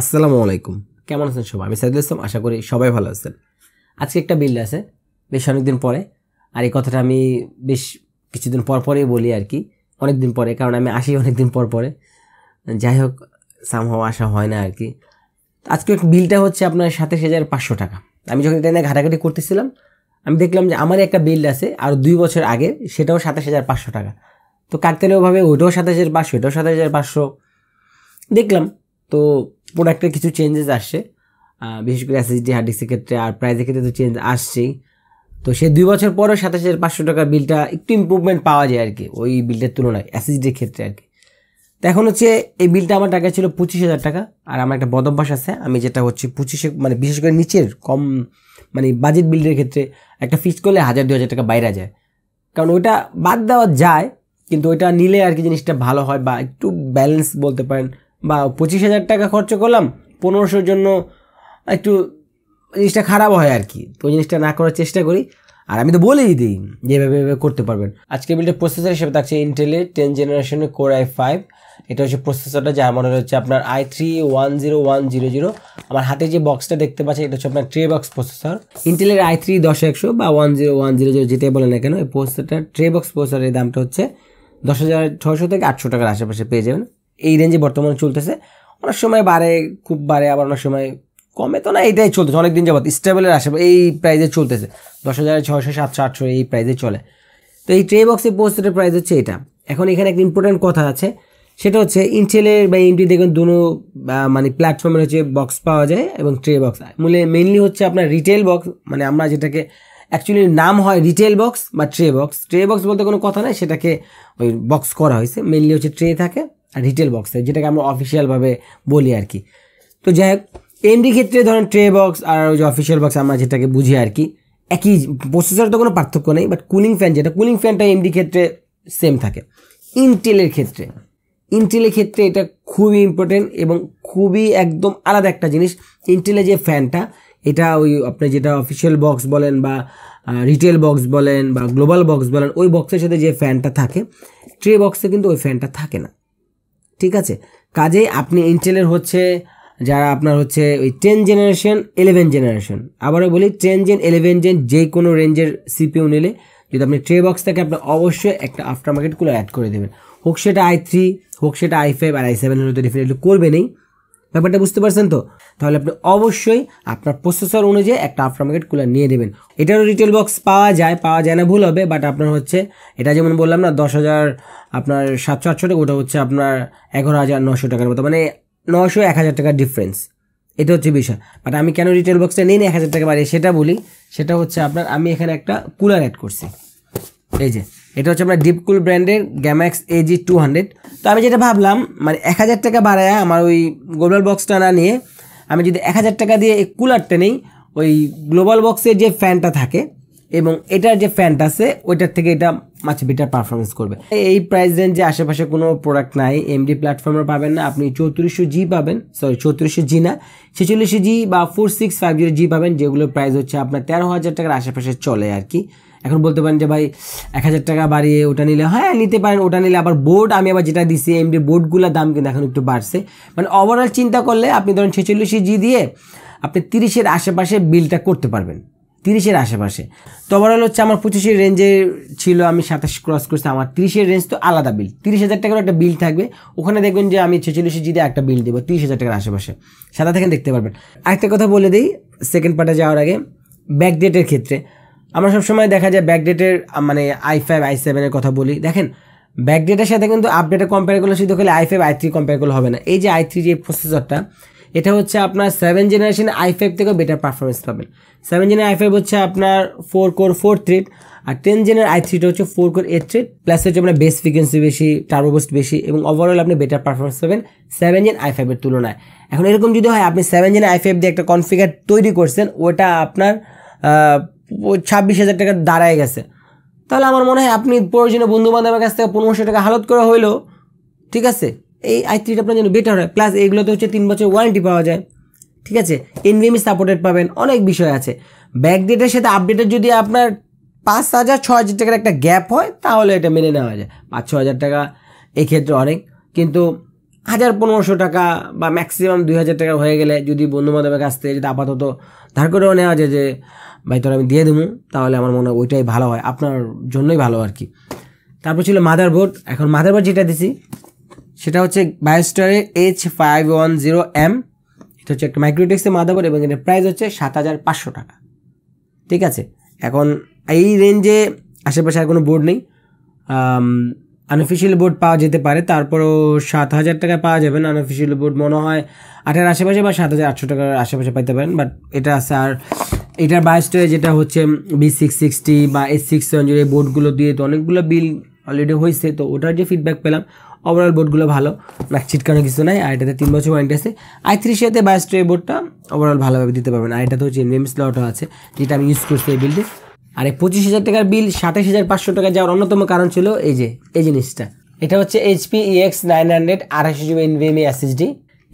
আসসালামু আলাইকুম কেমন আছেন সবাই আমি সাইদুল ইসলাম আশা করি সবাই ভালো আছেন আজকে একটা বিল আছে বেশ অনেকদিন পরে আর এই কথাটা আমি বেশ কিছুদিন পর পরেই বলি আর কি অনেক দিন পরে কারণ আমি আসি অনেক দিন পর পরে যাই হোক সামহাও আসা হয় না আর কি আজকে বিলটা হচ্ছে আপনার সাতাশ হাজার পাঁচশো টাকা আমি যখন এটা নিয়ে ঘাটাঘাটি করতেছিলাম আমি দেখলাম যে আমারই একটা বিল আছে আর দুই বছর আগে সেটাও সাতাশ হাজার পাঁচশো টাকা তো কাকতালীয়ভাবে ওইটাও সাতাশ হাজার পাঁচশো এটাও সাতাশ হাজার পাঁচশো দেখলাম তো প্রোডাক্টের কিছু চেঞ্জেস আসছে বিশেষ করে এসএসডি হার্ড ডিস্কের ক্ষেত্রে আর প্রাইজের ক্ষেত্রে তো চেঞ্জ আসছেই তো সে দুই বছর পরেও সাতাশ হাজার পাঁচশো টাকার বিলটা একটু ইম্প্রুভমেন্ট পাওয়া যায় আর কি ওই বিলটার তুলনায় এসএসডির ক্ষেত্রে আর কি তো এখন হচ্ছে এই বিলটা আমার টাকা ছিল পঁচিশ হাজার টাকা আর আমার একটা বদভ্যাস আছে আমি যেটা হচ্ছে পঁচিশে মানে বিশেষ করে নিচের কম মানে বাজেট বিলের ক্ষেত্রে একটা ফিক্স করলে হাজার দু হাজার টাকা বাইরে যায় কারণ ওইটা বাদ দেওয়া যায় কিন্তু ওইটা নিলে আর কি জিনিসটা ভালো হয় বা একটু ব্যালেন্স বলতে পারেন বা পঁচিশ হাজার টাকা খরচ করলাম পনেরোশোর জন্য একটু জিনিসটা খারাপ হয় আর কি তো জিনিসটা না করার চেষ্টা করি আর আমি তো বলেই দিই যেভাবে এভাবে করতে পারবেন আজকে বিল্ডের প্রসেসর হিসেবে থাকছে ইন্টেলের টেন জেনারেশনের কোর আই ফাইভ এটা হচ্ছে প্রসেসরটা যার মনে হচ্ছে আপনার I three one zero one zero zero আমার হাতে যে বক্সটা দেখতে পাচ্ছি এটা হচ্ছে আপনার ট্রে বক্স প্রসেসর ইন্টেলের আই থ্রি দশ একশো বা one zero one zero zero যেটাই বলে না কেন এই প্রসেসরটা ট্রে বক্স প্রসেসরের দামটা হচ্ছে দশ হাজার ছশো থেকে আটশো টাকার আশেপাশে পেয়ে যাবেন এই রেঞ্জে বর্তমানে চলতেছে অনেক সময় বাড়ে খুব বাড়ে আবার অনেক সময় কমে তো না এটাই চলতেছে অনেক দিন যাবত স্টেবলের আসে এই প্রাইজে চলতেছে দশ হাজার ছয়শো সাতশো আটশো এই প্রাইজে চলে তো এই ট্রে বক্সে পোস্টের প্রাইস হচ্ছে এটা এখন এখানে একটা ইম্পর্ট্যান্ট কথা আছে সেটা হচ্ছে ইনটেলের বা ইনটি দেখবেন দুনো মানে প্ল্যাটফর্মের হচ্ছে বক্স পাওয়া যায় এবং ট্রে বক্স মূলে মেনলি হচ্ছে আপনার রিটেল বক্স মানে আমরা যেটাকে অ্যাকচুয়ালি নাম হয় রিটেল বক্স বা ট্রে বক্স ট্রে বক্স বলতে কোনো কথা নাই সেটাকে ওই বক্স করা হয়েছে মেনলি হচ্ছে ট্রে থাকে রিটেল বক্স সাইজ যেটাকে আমরা অফিসিয়ালভাবে বলি আর কি তো যাই হোক এমডি ক্ষেত্রে ধরেন ট্রে বক্স আর ওই যে অফিসিয়াল বক্স আমরা যেটাকে বুঝি আর কি একই প্রসেসর তো কোনো পার্থক্য নেই বাট কুলিং ফ্যান যেটা কুলিং ফ্যানটা এমডি ক্ষেত্রে সেম থাকে ইনটেলের ক্ষেত্রে ইনটেলের ক্ষেত্রে এটা খুবই ইম্পর্টেন্ট এবং খুবই একদম আলাদা একটা জিনিস ইনটেলের যে ফ্যানটা এটা ওই আপনি যেটা অফিসিয়াল বক্স বলেন বা রিটেল বক্স বলেন বা গ্লোবাল বক্স বলেন ওই বক্সের সাথে যে ফ্যানটা থাকে ট্রে বক্সে কিন্তু ওই ফ্যানটা থাকে না ঠিক আছে কাজেই আপনি ইন্টেলের হচ্ছে যারা আপনার হচ্ছে ওই টেন জেনারেশন ইলেভেন জেনারেশন আবারও বলি টেন জেন ইলেভেন জেন যে কোনো রেঞ্জের সিপিউ নিলে যদি আপনি ট্রে বক্স থেকে আপনি অবশ্যই একটা আফটার মার্কেট কুলার অ্যাড করে দেবেন হোক সেটা আই থ্রি হোক সেটা আই ফাইভ আর আই সেভেন হলে তো ডেফিনেটলি করবেনই ব্যাপারটা বুঝতে পারছেন তো তাহলে আপনি অবশ্যই আপনার প্রসেসর অনুযায়ী একটা আফটার কুলার নিয়ে দেবেন এটারও রিটেল বক্স পাওয়া যায় পাওয়া যায় না ভুল হবে বাট আপনার হচ্ছে এটা যেমন বললাম না দশ হাজার আপনার সাতশো আটশো টাকা ওটা হচ্ছে আপনার এগারো হাজার নশো টাকার মতো মানে নশো এক হাজার টাকার ডিফারেন্স এটা হচ্ছে বিষয় বাট আমি কেন রিটেল বক্সটা নিই এক হাজার টাকা বাড়িয়ে সেটা বলি সেটা হচ্ছে আপনার আমি এখানে একটা কুলার অ্যাড করছি এই যে এটা হচ্ছে আপনার ডিপকুল ব্র্যান্ডের গ্যামাক্স এজি টু হান্ড্রেড তো আমি যেটা ভাবলাম মানে এক হাজার টাকা বাড়ায় আমার ওই গ্লোবাল বক্সটা না নিয়ে আমি যদি এক হাজার টাকা দিয়ে এই কুলারটা নেই ওই গ্লোবাল বক্সের যে ফ্যানটা থাকে এবং এটার যে ফ্যানটা আছে ওইটার থেকে এটা মাছ বেটার পারফরমেন্স করবে এই প্রাইস রেঞ্জে আশেপাশে কোনো প্রোডাক্ট নাই এমডি প্ল্যাটফর্মে পাবেন না আপনি চৌত্রিশশো জি পাবেন সরি চৌত্রিশশো জি না ছেচল্লিশশো জি বা four six five zero G পাবেন যেগুলোর প্রাইস হচ্ছে আপনার তেরো হাজার টাকার আশেপাশে চলে আর কি এখন বলতে পারেন যে ভাই এক হাজার টাকা বাড়িয়ে ওটা নিলে হ্যাঁ নিতে পারেন ওটা নিলে আবার বোর্ড আমি আবার যেটা দিছি এমডি বোর্ডগুলোর দাম কিন্তু এখন একটু বাড়ছে মানে ওভারঅল চিন্তা করলে আপনি ধরেন ছেচল্লিশশো জি দিয়ে আপনি তিরিশের আশেপাশে বিলটা করতে পারবেন তিরিশের আশেপাশে তো ওভারঅল হচ্ছে আমার পঁচিশের রেঞ্জে ছিল আমি সাতাশ ক্রস করছি আমার তিরিশের রেঞ্জ তো আলাদা বিল তিরিশ হাজার টাকার একটা বিল থাকবে ওখানে দেখবেন যে আমি ছেচল্লিশে জিতে একটা বিল দেবো তিরিশ হাজার টাকার আশেপাশে সাদা থেকে দেখতে পারবেন আরেকটা কথা বলে দিই সেকেন্ড পার্টে যাওয়ার আগে ব্যাক ডেটের ক্ষেত্রে আমরা সবসময় দেখা যায় ব্যাক ডেটের মানে আই ফাইভ আই সেভেনের কথা বলি দেখেন ব্যাক ডেটের সাথে কিন্তু আপডেটে কম্পেয়ার করলে শুধু খেলে I five I three compare করলে হবে না এই যে আই থ্রি যে প্রসেসরটা এটা হচ্ছে আপনার সেভেন জেনারেশন আই ফাইভ থেকেও বেটার পারফরমেন্স পাবেন সেভেন জেনার আই ফাইভ হচ্ছে আপনার ফোর কোর ফোর থ্রিট আর টেন জেনার আই থ্রিটা হচ্ছে four core eight thread plus হচ্ছে আপনার বেস ফ্রিকোয়েন্সি বেশি টার্বোবোস্ট বেশি এবং ওভারঅল আপনি বেটার পারফরমেন্স পাবেন সেভেন জেন আই ফাইভের তুলনায় এখন এরকম যদি হয় আপনি সেভেন জেন আই ফাইভ দিয়ে একটা কনফিগার তৈরি করছেন ওটা আপনার ছাব্বিশ হাজার টাকা দাঁড়ায় গেছে তাহলে আমার মনে হয় আপনি প্রয়োজনীয় বন্ধু বান্ধবের কাছ থেকে পনেরোশো টাকা হালত করা হইলো ঠিক আছে এই আই থ্রিটা আপনার জন্য বেটার হয় প্লাস এগুলোতে হচ্ছে তিন বছর ওয়ারেন্টি পাওয়া যায় ঠিক আছে এনভিএমি সাপোর্টেড পাবেন অনেক বিষয় আছে ব্যাকডেটের সাথে আপডেটের যদি আপনার পাঁচ হাজার ছ হাজার টাকার একটা গ্যাপ হয় তাহলে এটা মেনে নেওয়া যায় পাঁচ ছ হাজার টাকা এক্ষেত্রে অনেক কিন্তু হাজার পনেরোশো টাকা বা ম্যাক্সিমাম দুই হাজার টাকা হয়ে গেলে যদি বন্ধু বান্ধবের কাছ থেকে যদি আপাতত ধার করেও নেওয়া যায় যে ভাই তোর আমি দিয়ে দেবো তাহলে আমার মনে হয় ওইটাই ভালো হয় আপনার জন্যই ভালো আর কি তারপর ছিল মাদার বোর্ড এখন বোর্ড যেটা দিছি সেটা হচ্ছে বায়োস্টারের H five one zero M এটা হচ্ছে একটা মাইক্রোটেক্সের মাদাবোর্ড এবং এটার প্রাইস হচ্ছে সাত হাজার পাঁচশো টাকা ঠিক আছে এখন এই রেঞ্জে আশেপাশে আর কোনো বোর্ড নেই আনঅফিসিয়াল বোর্ড পাওয়া যেতে পারে তারপরও সাত হাজার টাকায় পাওয়া যাবে না আনঅফিসিয়াল বোর্ড মনে হয় আঠার আশেপাশে বা সাত হাজার আটশো টাকার আশেপাশে পাইতে পারেন বাট এটা স্যার এটার বায়োস্টারে যেটা হচ্ছে বি সিক্স সিক্সটি বা এস সিক্স সেভেন জিরো এই বোর্ডগুলো দিয়ে তো অনেকগুলো বিল অলরেডি হয়েছে তো ওটার যে ফিডব্যাক পেলাম ওভারঅল বোর্ডগুলো ভালো না চিটকানো কিছু নাই আর এটাতে তিন বছর ওয়ারেন্টি আছে আই থ্রি সিয়াতে ট্রে বোর্ডটা ওভারঅল ভালোভাবে দিতে পারবেন আর এটাতে হচ্ছে এমএম স্লটও আছে যেটা আমি ইউজ করছি এই বিলটি আর এই পঁচিশ হাজার টাকার বিল সাতাশ হাজার পাঁচশো টাকা যাওয়ার অন্যতম কারণ ছিল এই যে এই জিনিসটা এটা হচ্ছে এইচপি ইএক্স নাইন হান্ড্রেড আড়াইশো জিবি এনভিএমএ এসএসডি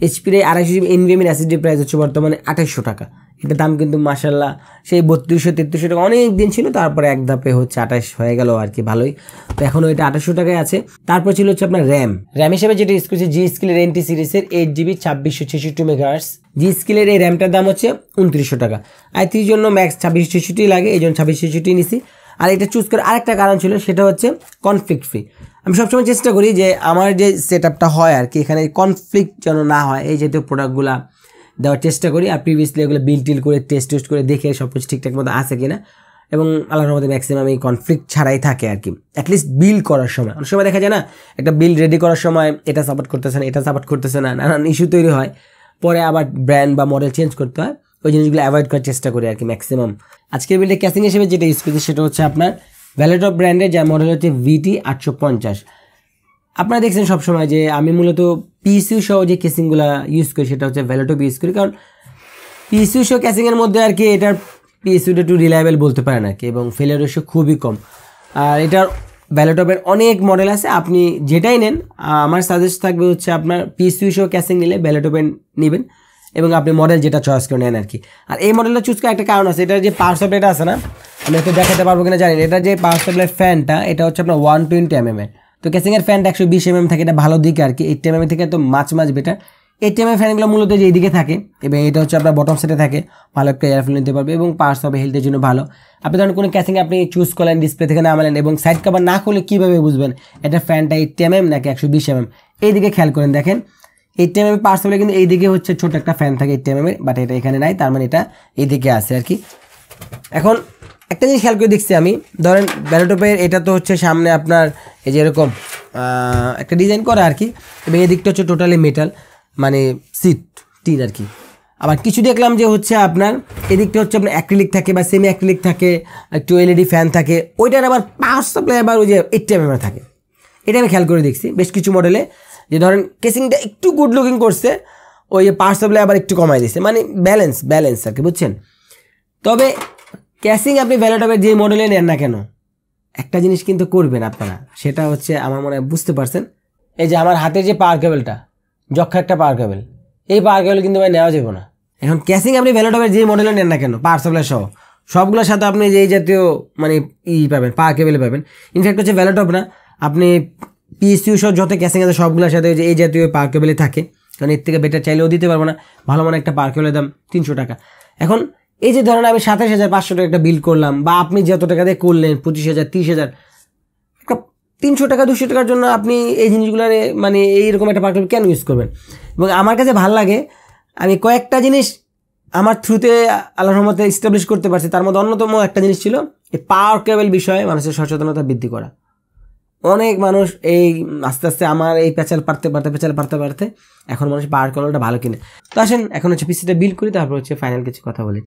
এইচপির আড়াইশো জিবি এনভিএমের এসএসডি প্রাইস হচ্ছে বর্তমানে আঠাইশশো টাকা এটা দাম কিন্তু মাসাল্লাহ সেই বত্রিশশো তেত্রিশশো টাকা অনেক দিন ছিল তারপরে এক ধাপে হচ্ছে আঠাশ হয়ে গেল আর কি ভালোই তো এখনও এটা আঠাশশো টাকায় আছে তারপর ছিল হচ্ছে আপনার র্যাম র্যাম হিসেবে যেটা ইউজ করছে জি স্কিলের এনটি সিরিজের এইট জিবি ছাব্বিশশো ছেষট্টি মেগাহার্স জি স্কিলের এই র্যামটার দাম হচ্ছে উনত্রিশশো টাকা আই থ্রির জন্য ম্যাক্স ছাব্বিশ ছেষট্টি লাগে এই জন্য ছাব্বিশ ছেষট্টি নিছি আর এটা চুজ করার আরেকটা কারণ ছিল সেটা হচ্ছে কনফ্লিক্ট ফ্রি আমি সবসময় চেষ্টা করি যে আমার যে সেট আপটা হয় আর কি এখানে কনফ্লিক্ট যেন না হয় এই জাতীয় প্রোডাক্টগুলো দেওয়ার চেষ্টা করি আর প্রিভিয়াসলি এগুলো বিল টিল করে টেস্ট টেস্ট করে দেখে সব কিছু ঠিকঠাক মতো আসে কি না এবং আল্লাহর রহমতে ম্যাক্সিমাম এই কনফ্লিক্ট ছাড়াই থাকে আর কি অ্যাটলিস্ট বিল করার সময় অনেক সময় দেখা যায় না একটা বিল রেডি করার সময় এটা সাপোর্ট করতেছে না এটা সাপোর্ট করতেছে না নানান ইস্যু তৈরি হয় পরে আবার ব্র্যান্ড বা মডেল চেঞ্জ করতে হয় ওই জিনিসগুলো অ্যাভয়েড করার চেষ্টা করি আর কি ম্যাক্সিমাম আজকের বিলটা ক্যাসিং হিসেবে যেটা ইউজ করছে সেটা হচ্ছে আপনার ভ্যালেটো ব্র্যান্ডের যার মডেল হচ্ছে ভিটি আটশো পঞ্চাশ আপনারা দেখছেন সবসময় যে আমি মূলত পিসিউ সহ যে কেসিংগুলো ইউজ করি সেটা হচ্ছে ভ্যালেটপ ইউজ করি কারণ পিসিউ সহ ক্যাসিংয়ের মধ্যে আর কি এটার পিএসইউটা একটু রিলায়েবল বলতে পারে না কি এবং ফেলের রেশিও খুবই কম আর এটার ভ্যালোটপের অনেক মডেল আছে আপনি যেটাই নেন আমার সাজেস্ট থাকবে হচ্ছে আপনার পিসিউ সহ ক্যাসিং নিলে ভ্যালোটপের নেবেন এবং আপনি মডেল যেটা চয়েস করে নেন আর কি আর এই মডেলটা চুজ করার একটা কারণ আছে এটার যে অফ সপেটা আছে না আমি একটু দেখাতে পারবো কিনা জানি না এটা যে পাওয়ার সাপ্লাই ফ্যানটা এটা হচ্ছে আপনার ওয়ান টোয়েন্টি এম এর তো ক্যাসিংয়ের ফ্যানটা একশো বিশ এম থাকে এটা ভালো দিকে আর কি এইট এম থেকে তো মাছ মাছ বেটার এইট এম ফ্যানগুলো মূলত যে এইদিকে থাকে এবং এটা হচ্ছে আপনার বটম সেটে থাকে ভালো একটা এয়ারফুল নিতে পারবে এবং পাওয়ার হবে হেলথের জন্য ভালো আপনি ধরুন কোনো ক্যাসিং আপনি চুজ করলেন ডিসপ্লে থেকে নামালেন এবং সাইড কভার না করলে কীভাবে বুঝবেন এটা ফ্যানটা এইট এম এম নাকি একশো বিশ এম এম এইদিকে খেয়াল করেন দেখেন এইট এম এম পার্স হলে কিন্তু এইদিকে হচ্ছে ছোট একটা ফ্যান থাকে এইট এম এম বাট এটা এখানে নাই তার মানে এটা এইদিকে আছে আর কি এখন একটা জিনিস খেয়াল করে দেখছি আমি ধরেন ব্যারোটপের এটা তো হচ্ছে সামনে আপনার এই যে এরকম একটা ডিজাইন করা আর কি এবং এদিকটা হচ্ছে টোটালি মেটাল মানে সিট টিন আর কি আবার কিছু দেখলাম যে হচ্ছে আপনার এদিকটা হচ্ছে আপনার অ্যাক্রিলিক থাকে বা সেমি অ্যাক্রিলিক থাকে একটু এলইডি ফ্যান থাকে ওইটার আবার পাওয়ার সাপ্লাই আবার ওই যে এইটটি এম থাকে এটা আমি খেয়াল করে দেখছি বেশ কিছু মডেলে যে ধরেন কেসিংটা একটু গুড লুকিং করছে ওই যে পাওয়ার সাপ্লাই আবার একটু কমাই দিচ্ছে মানে ব্যালেন্স ব্যালেন্স আর কি বুঝছেন তবে ক্যাশিং আপনি ভ্যালোটপের যে মডেলে নেন না কেন একটা জিনিস কিন্তু করবেন আপনারা সেটা হচ্ছে আমার মনে হয় বুঝতে পারছেন এই যে আমার হাতের যে পাওয়ার কেবেলটা যক্ষ একটা পাওয়ার কেবেল এই পাওয়ার কেবেল কিন্তু ভাই নেওয়া যাবে না এখন ক্যাশিং আপনি ভ্যালোটপের যে মডেলে নেন না কেন পাওয়ার সাপ্লাই সহ সবগুলোর সাথে আপনি এই জাতীয় মানে ই পাবেন পাওয়ার কেবেল পাবেন ইনফ্যাক্ট হচ্ছে ভ্যালোটপ না আপনি পিএসইউ সহ যত ক্যাশিং আছে সবগুলোর সাথে যে এই জাতীয় পাওয়ার কেবেলে থাকে কারণ এর থেকে বেটার চাইলেও দিতে পারবো না ভালো মানে একটা পাওয়ার কেবেলের দাম তিনশো টাকা এখন এই যে ধরেন আমি সাতাশ হাজার পাঁচশো টাকা একটা বিল করলাম বা আপনি যত টাকা দিয়ে করলেন পঁচিশ হাজার তিরিশ হাজার তিনশো টাকা দুশো টাকার জন্য আপনি এই জিনিসগুলোরে মানে এইরকম একটা পার্টনার কেন ইউজ করবেন এবং আমার কাছে ভাল লাগে আমি কয়েকটা জিনিস আমার থ্রুতে আল্লাহ রহমতে ইস্টাবলিশ করতে পারছি তার মধ্যে অন্যতম একটা জিনিস ছিল এই পাওয়ার কেবল বিষয়ে মানুষের সচেতনতা বৃদ্ধি করা অনেক মানুষ এই আস্তে আস্তে আমার এই পেঁচাল পারতে পারতে প্যাচাল পারতে পারতে এখন মানুষ পাওয়ার কেবলটা ভালো কিনে তো আসেন এখন হচ্ছে পিসিটা বিল করি তারপর হচ্ছে ফাইনাল কিছু কথা বলি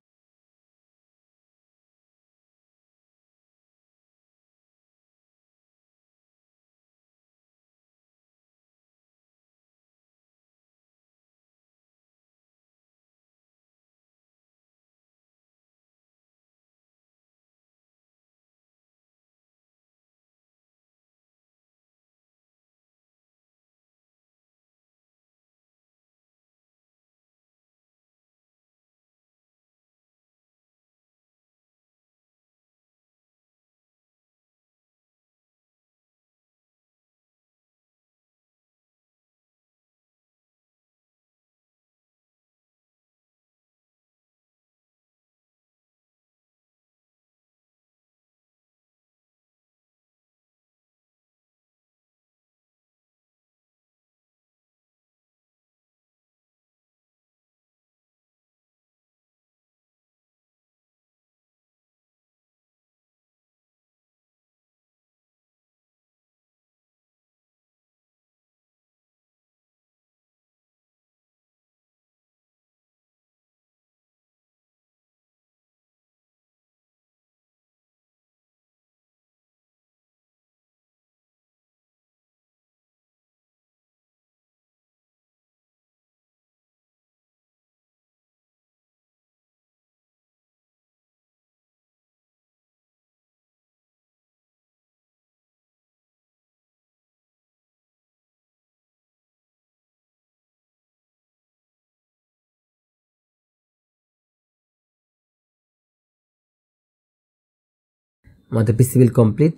আমাদের পিসি বিল কমপ্লিট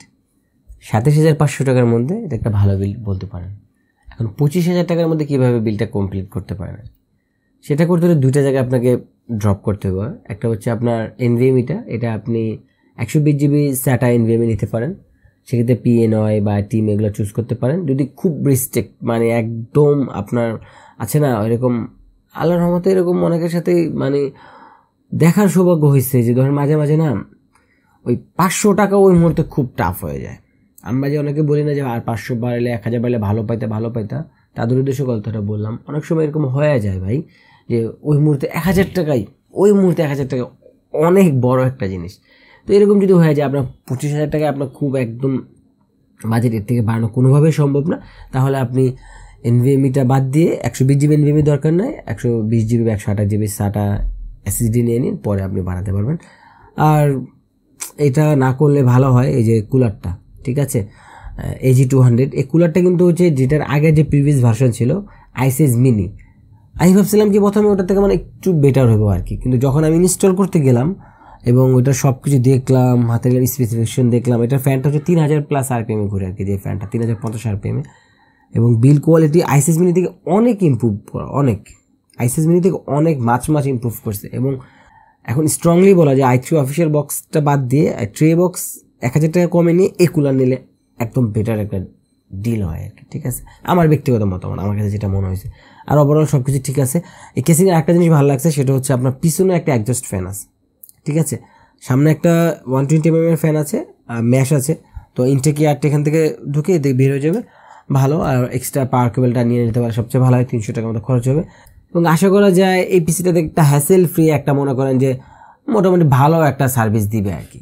সাতাশ হাজার পাঁচশো টাকার মধ্যে এটা একটা ভালো বিল বলতে পারেন এখন পঁচিশ হাজার টাকার মধ্যে কীভাবে বিলটা কমপ্লিট করতে পারেন সেটা করতে হলে দুইটা জায়গায় আপনাকে ড্রপ করতে হবে একটা হচ্ছে আপনার এনভিএমিটা e এটা আপনি একশো বিশ জিবি স্যাটা এনভিএমি e নিতে পারেন সেক্ষেত্রে পিএনওয় বা টিম এগুলো চুজ করতে পারেন যদি খুব রিস্ট্রিক্ট মানে একদম আপনার আছে না এরকম আল্লাহ রহমতে এরকম অনেকের সাথে মানে দেখার সৌভাগ্য হয়েছে যে ধরেন মাঝে মাঝে না ওই পাঁচশো টাকা ওই মুহূর্তে খুব টাফ হয়ে যায় আমরা যে অনেকে বলি না যে আর পাঁচশো বাড়লে এক হাজার বাড়লে ভালো পাইতে ভালো পাইতা তাদের উদ্দেশ্য কথাটা বললাম অনেক সময় এরকম হয়ে যায় ভাই যে ওই মুহূর্তে এক হাজার টাকাই ওই মুহূর্তে এক হাজার টাকা অনেক বড় একটা জিনিস তো এরকম যদি হয়ে যায় আপনার পঁচিশ হাজার টাকায় আপনার খুব একদম বাজেটের থেকে বাড়ানো কোনোভাবেই সম্ভব না তাহলে আপনি এনভিএমিটা বাদ দিয়ে একশো বিশ জিবি এনভিএমি দরকার নাই একশো বিশ জিবি একশো আঠাশ জিবি সাটা এসএসডি নিয়ে নিন পরে আপনি বাড়াতে পারবেন আর এটা না করলে ভালো হয় এই যে কুলারটা ঠিক আছে এজি টু হান্ড্রেড এই কুলারটা কিন্তু হচ্ছে যেটার আগে যে প্রিভিয়াস ভার্সন ছিল আইসিস মিনি আমি ভাবছিলাম কি প্রথমে ওটা থেকে মানে একটু বেটার হবো আর কি কিন্তু যখন আমি ইনস্টল করতে গেলাম এবং ওটা সব কিছু দেখলাম হাতে গেলাম স্পেসিফিকেশন দেখলাম এটা ফ্যানটা হচ্ছে তিন হাজার প্লাস আর পেমে ঘুরে আর কি যে ফ্যানটা তিন হাজার পঞ্চাশ আর পেমে এবং বিল কোয়ালিটি আইসিএস মিনি থেকে অনেক ইম্প্রুভ অনেক আইসিএস মিনি থেকে অনেক মাছ মাছ ইম্প্রুভ করছে এবং এখন স্ট্রংলি বলা যায় আই থ্রি অফিসিয়াল বক্সটা বাদ দিয়ে ট্রে বক্স এক হাজার টাকা কমে নিয়ে এ কুলার নিলে একদম বেটার একটা ডিল হয় আর কি ঠিক আছে আমার ব্যক্তিগত মতামত আমার কাছে যেটা মনে হয়েছে আর ওভারঅল সব কিছু ঠিক আছে এই কেসিংয়ের একটা জিনিস ভালো লাগছে সেটা হচ্ছে আপনার পিছনে একটা অ্যাডজাস্ট ফ্যান আছে ঠিক আছে সামনে একটা ওয়ান টোয়েন্টি এম এর ফ্যান আছে ম্যাশ আছে তো ইনটেক এয়ারটা এখান থেকে ঢুকে বের হয়ে যাবে ভালো আর এক্সট্রা পাওয়ার কেবেলটা নিয়ে নিতে পারে সবচেয়ে ভালো হয় তিনশো টাকার মতো খরচ হবে এবং আশা করা যায় এই পিসিটাতে একটা হ্যাসেল ফ্রি একটা মনে করেন যে মোটামুটি ভালো একটা সার্ভিস দিবে আর কি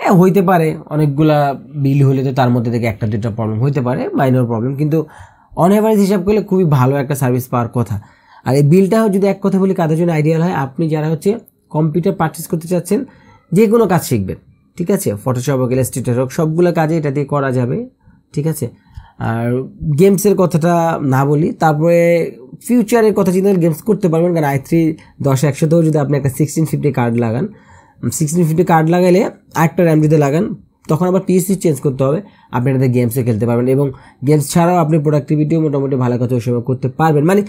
হ্যাঁ হইতে পারে অনেকগুলা বিল হলে তো তার মধ্যে থেকে একটা দুটা প্রবলেম হইতে পারে মাইনর প্রবলেম কিন্তু অন অ্যাভারেজ হিসাব করলে খুবই ভালো একটা সার্ভিস পাওয়ার কথা আর এই বিলটাও যদি এক কথা বলি কাদের জন্য আইডিয়াল হয় আপনি যারা হচ্ছে কম্পিউটার পারচেস করতে চাচ্ছেন যে কোনো কাজ শিখবেন ঠিক আছে ফটোশপ হোক ইলাস্ট্রেটার হোক সবগুলো কাজে এটা দিয়ে করা যাবে ঠিক আছে আর গেমসের কথাটা না বলি তারপরে ফিউচারের কথা চিন্তা করে গেমস করতে পারবেন কারণ আই থ্রি দশ একশোতেও যদি আপনি একটা সিক্সটিন ফিফটি কার্ড লাগান সিক্সটিন ফিফটি কার্ড লাগালে একটা র্যাম যদি লাগান তখন আবার পিএসসি চেঞ্জ করতে হবে আপনি এটাতে গেমসে খেলতে পারবেন এবং গেমস ছাড়াও আপনি প্রোডাক্টিভিটিও মোটামুটি ভালো কাজ ওই সময় করতে পারবেন মানে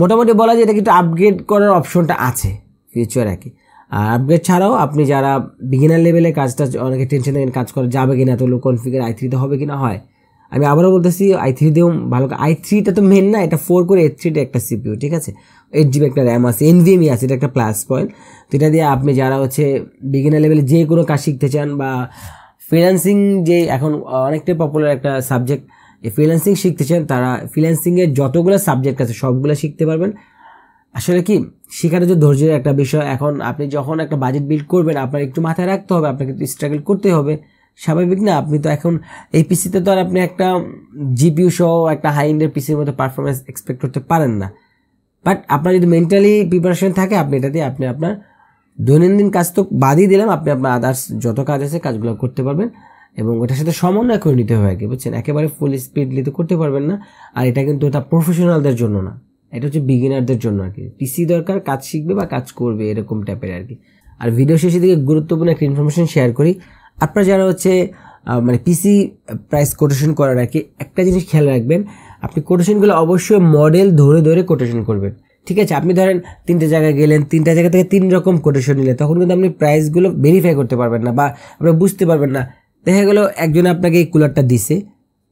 মোটামুটি বলা যায় এটা কিন্তু আপগ্রেড করার অপশনটা আছে ফিউচার একই আর আপগ্রেড ছাড়াও আপনি যারা বিগিনার লেভেলে কাজটা অনেকে টেনশন কাজ করা যাবে কিনা তো লো কনফিগার আই থ্রিতে হবে কিনা হয় আমি আবারও বলতেছি আই থ্রি দিয়েও ভালো আই থ্রিটা তো মেন না এটা ফোর করে এইট থ্রিটা একটা সিপিউ ঠিক আছে এইট জিবি একটা র্যাম আছে এনভিএমই আছে এটা একটা প্লাস পয়েন্ট তো এটা দিয়ে আপনি যারা হচ্ছে বিগিনার লেভেলে যে কোনো কাজ শিখতে চান বা ফ্রিল্যান্সিং যে এখন অনেকটাই পপুলার একটা সাবজেক্ট ফ্রিল্যান্সিং শিখতে চান তারা ফ্রিল্যান্সিংয়ের যতগুলো সাবজেক্ট আছে সবগুলো শিখতে পারবেন আসলে কি শেখাটা যে ধৈর্যের একটা বিষয় এখন আপনি যখন একটা বাজেট বিল্ড করবেন আপনার একটু মাথায় রাখতে হবে আপনাকে একটু স্ট্রাগল করতে হবে স্বাভাবিক না আপনি তো এখন এই পিসিতে তো আর আপনি একটা জিপিউ সহ একটা হাই এন্ডের পিসির মতো পারফরমেন্স এক্সপেক্ট করতে পারেন না বাট আপনার যদি মেন্টালি প্রিপারেশন থাকে আপনি এটা দিয়ে আপনি আপনার দৈনন্দিন কাজ তো বাদই দিলাম আপনি আপনার আদার্স যত কাজ আছে কাজগুলো করতে পারবেন এবং ওটার সাথে সমন্বয় করে নিতে হবে আগে বুঝছেন একেবারে ফুল স্পিডলি তো করতে পারবেন না আর এটা কিন্তু ওটা প্রফেশনালদের জন্য না এটা হচ্ছে বিগিনারদের জন্য আর কি পিসি দরকার কাজ শিখবে বা কাজ করবে এরকম টাইপের আর কি আর ভিডিও শেষে দিকে গুরুত্বপূর্ণ একটা ইনফরমেশন শেয়ার করি আপনারা যারা হচ্ছে মানে পিসি প্রাইস কোটেশন করার আর কি একটা জিনিস খেয়াল রাখবেন আপনি কোটেশনগুলো অবশ্যই মডেল ধরে ধরে কোটেশন করবেন ঠিক আছে আপনি ধরেন তিনটে জায়গায় গেলেন তিনটা জায়গা থেকে তিন রকম কোটেশন নিলেন তখন কিন্তু আপনি প্রাইসগুলো ভেরিফাই করতে পারবেন না বা আপনারা বুঝতে পারবেন না দেখা গেলো একজন আপনাকে এই কুলারটা দিছে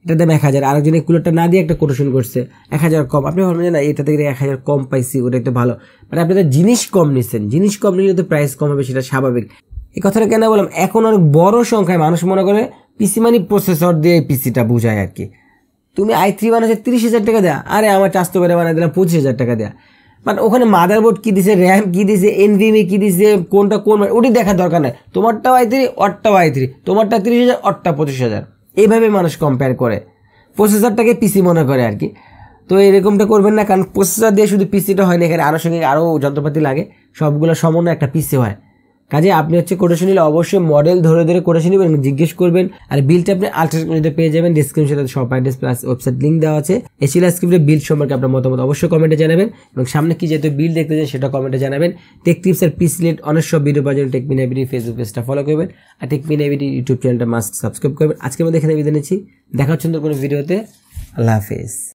এটা দাম এক হাজার আরেকজন এই কুলারটা না দিয়ে একটা কোটেশন করছে এক হাজার কম আপনি ভাবেন যে না এটা থেকে এক হাজার কম পাইছি ওটা একটু ভালো মানে আপনি তো জিনিস কম নিচ্ছেন জিনিস কম নিলে তো প্রাইস কম হবে সেটা স্বাভাবিক এই কথাটা কেন বললাম এখন অনেক বড় সংখ্যায় মানুষ মনে করে পিসি মানি প্রসেসর দিয়ে পিসিটা বোঝায় আর কি তুমি আই থ্রি বানাচ্ছে তিরিশ হাজার টাকা দেয়া আরে আমার চারশো বেড়ে বানাই দিলাম পঁচিশ হাজার টাকা দেয়া বাট ওখানে মাদারবোর্ড কী দিছে র্যাম কী দিছে এনভিএমই কী দিছে কোনটা কোন মানে, ওটি দেখার দরকার নেই তোমারটাও আই থ্রি অটটাও আই থ্রি তোমারটা তিরিশ হাজার অটটা পঁচিশ হাজার এইভাবে মানুষ কম্পেয়ার করে প্রসেসরটাকে পিসি মনে করে আর কি তো এরকমটা করবেন না কারণ প্রসেসর দিয়ে শুধু পিসিটা হয় না এখানে আনুষঙ্গিক আরও যন্ত্রপাতি লাগে সবগুলো সমন্বয় একটা পিসি হয় কাজে আপনি হচ্ছে কোটেশন নিলে অবশ্যই মডেল ধরে ধরে কোটেশন নেবেন জিজ্ঞেস করবেন আর বিলটা আপনি আলট্রাটেক পেয়ে যাবেন ডিসক্রিপশনে shop address plus website link দেওয়া আছে এসিলা স্ক্রিপ্টে বিল সম্পর্কে আপনার মতামত অবশ্যই কমেন্টে জানাবেন এবং সামনে কি যেহেতু বিল দেখতে চান সেটা কমেন্টে জানাবেন টেক টিপস আর পিস লিট অনেক সব ভিডিও পাওয়ার জন্য টেকমিন আইবিডি ফেসবুক পেজটা ফলো করবেন আর টেকমিন আইবিডি ইউটিউব চ্যানেলটা মাস্ট সাবস্ক্রাইব করবেন আজকে আমাদের এখানে বিদায় নিচ্ছি দেখা হচ্ছে কোনো ভিডিওতে আল্লাহ হাফেজ